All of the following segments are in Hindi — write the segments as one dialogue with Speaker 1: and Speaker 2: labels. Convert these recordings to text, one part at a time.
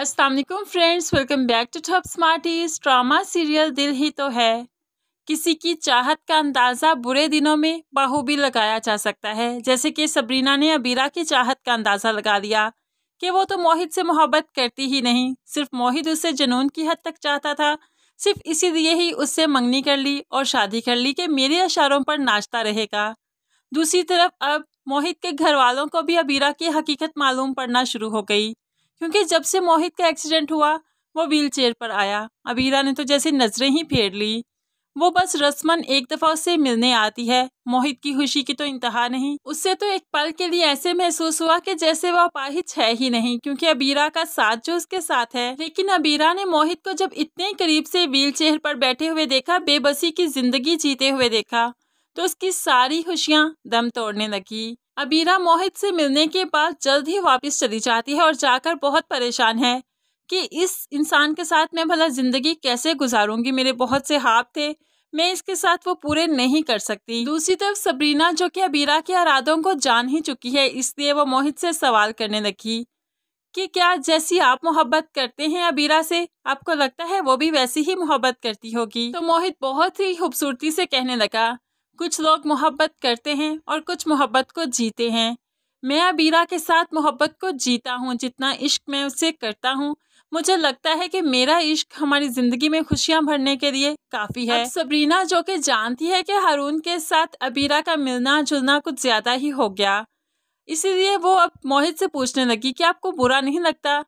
Speaker 1: Aslam friends welcome back to top smarties drama serial दिल ही तो है किसी की चाहत का अंदाज़ा बुरे दिनों में बाहूबी लगाया जा सकता है जैसे कि सबरीना ने अबीरा की चाहत का अंदाज़ा लगा लिया कि वो तो मोहित से मोहब्बत करती ही नहीं सिर्फ मोहित उससे जुनून की हद तक चाहता था सिर्फ इसीलिए ही उससे मंगनी कर ली और शादी कर ली कि मेरे इशारों पर नाचता रहेगा दूसरी तरफ अब मोहित के घर वालों को भी अबीरा की हकीकत मालूम पड़ना शुरू हो गई क्योंकि जब से मोहित का एक्सीडेंट हुआ वो व्हील चेयर पर आया अबीरा ने तो जैसे नजरें ही फेर ली वो बस रस्मन एक दफा उससे मिलने आती है मोहित की खुशी की तो इंतहा नहीं उससे तो एक पल के लिए ऐसे महसूस हुआ कि जैसे वो अपाहिज है ही नहीं क्योंकि अबीरा का साथ जो उसके साथ है लेकिन अबीरा ने मोहित को जब इतने करीब से व्हील चेयर पर बैठे हुए देखा बेबसी की जिंदगी जीते हुए देखा तो उसकी सारी खुशियाँ दम तोड़ने लगी अबीरा मोहित से मिलने के बाद जल्द ही वापस चली जाती है और जाकर बहुत परेशान है कि इस इंसान के साथ मैं भला ज़िंदगी कैसे गुजारूंगी मेरे बहुत से हाथ थे मैं इसके साथ वो पूरे नहीं कर सकती दूसरी तरफ सबरीना जो कि अबीरा के अरादों को जान ही चुकी है इसलिए वो मोहित से सवाल करने लगी कि क्या जैसी आप मोहब्बत करते हैं अबीरा से आपको लगता है वो भी वैसी ही मोहब्बत करती होगी तो मोहित बहुत ही खूबसूरती से कहने लगा कुछ लोग मोहब्बत करते हैं और कुछ मोहब्बत को जीते हैं मैं अबीरा के साथ मोहब्बत को जीता हूँ जितना इश्क मैं उससे करता हूँ मुझे लगता है कि मेरा इश्क हमारी ज़िंदगी में खुशियाँ भरने के लिए काफ़ी है सबरीना जो कि जानती है कि हारून के साथ अबीरा का मिलना जुलना कुछ ज़्यादा ही हो गया इसीलिए वो अब मोहित से पूछने लगी कि आपको बुरा नहीं लगता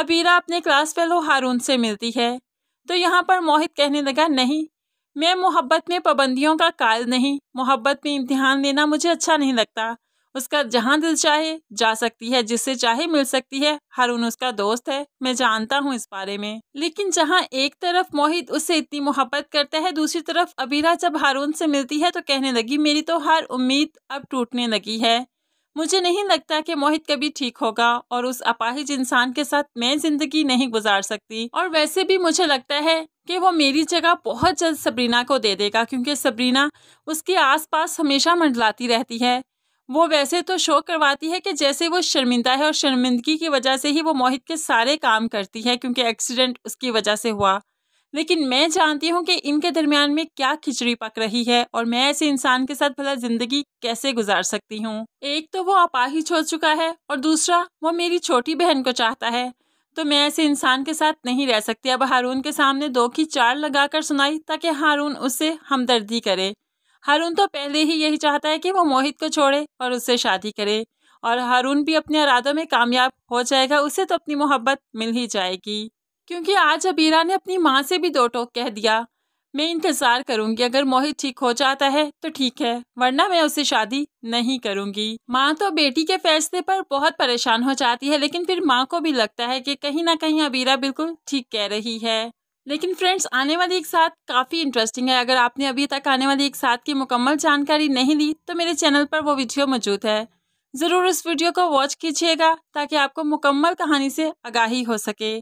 Speaker 1: अबीरा अपने क्लास फेलो हारून से मिलती है तो यहाँ पर मोहित कहने लगा नहीं मैं मोहब्बत में पाबंदियों का कायल नहीं मोहब्बत में इम्तिहान लेना मुझे अच्छा नहीं लगता उसका जहाँ दिल चाहे जा सकती है जिससे चाहे मिल सकती है हारून उसका दोस्त है मैं जानता हूँ इस बारे में लेकिन जहाँ एक तरफ मोहित उससे इतनी मोहब्बत करता है दूसरी तरफ अबीरा जब हारून से मिलती है तो कहने लगी मेरी तो हर उम्मीद अब टूटने लगी है मुझे नहीं लगता कि मोहित कभी ठीक होगा और उस अपाहिज इंसान के साथ मैं जिंदगी नहीं गुजार सकती और वैसे भी मुझे लगता है कि वो मेरी जगह बहुत जल्द सबरीना को दे देगा क्योंकि सबरीना उसके आसपास हमेशा मंडलाती रहती है वो वैसे तो शो करवाती है कि जैसे वो शर्मिंदा है और शर्मिंदगी की वजह से ही वो मोहित के सारे काम करती है क्योंकि एक्सीडेंट उसकी वजह से हुआ लेकिन मैं जानती हूँ कि इनके दरमियान में क्या खिचड़ी पक रही है और मैं ऐसे इंसान के साथ भला जिंदगी कैसे गुजार सकती हूँ एक तो वो अपाहिज हो चुका है और दूसरा वो मेरी छोटी बहन को चाहता है तो मैं ऐसे इंसान के साथ नहीं रह सकती अब हारून के सामने दो की चार लगाकर सुनाई ताकि हारून उससे हमदर्दी करे हारून तो पहले ही यही चाहता है कि वो मोहित को छोड़े और उससे शादी करे और हारून भी अपने इरादों में कामयाब हो जाएगा उसे तो अपनी मोहब्बत मिल ही जाएगी क्योंकि आज अबीरा ने अपनी माँ से भी दो टोक कह दिया मैं इंतज़ार करूंगी अगर मोहित ठीक हो जाता है तो ठीक है वरना मैं उसे शादी नहीं करूंगी माँ तो बेटी के फैसले पर बहुत परेशान हो जाती है लेकिन फिर माँ को भी लगता है कि कहीं ना कहीं अबीरा बिल्कुल ठीक कह रही है लेकिन फ्रेंड्स आने वाली एक साथ काफ़ी इंटरेस्टिंग है अगर आपने अभी तक आने वाली एक साथ की मुकम्मल जानकारी नहीं ली तो मेरे चैनल पर वो वीडियो मौजूद है ज़रूर उस वीडियो को वॉच कीजिएगा ताकि आपको मुकम्मल कहानी से आगाही हो सके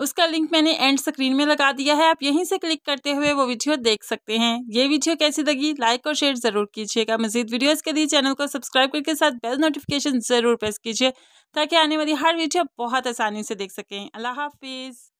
Speaker 1: उसका लिंक मैंने एंड स्क्रीन में लगा दिया है आप यहीं से क्लिक करते हुए वो वीडियो देख सकते हैं ये वीडियो कैसी लगी लाइक और शेयर जरूर कीजिएगा मजीद वीडियोस के लिए चैनल को सब्सक्राइब करके साथ बेल नोटिफिकेशन जरूर प्रेस कीजिए ताकि आने वाली हर वीडियो बहुत आसानी से देख सकें अल्लाह हाफिज़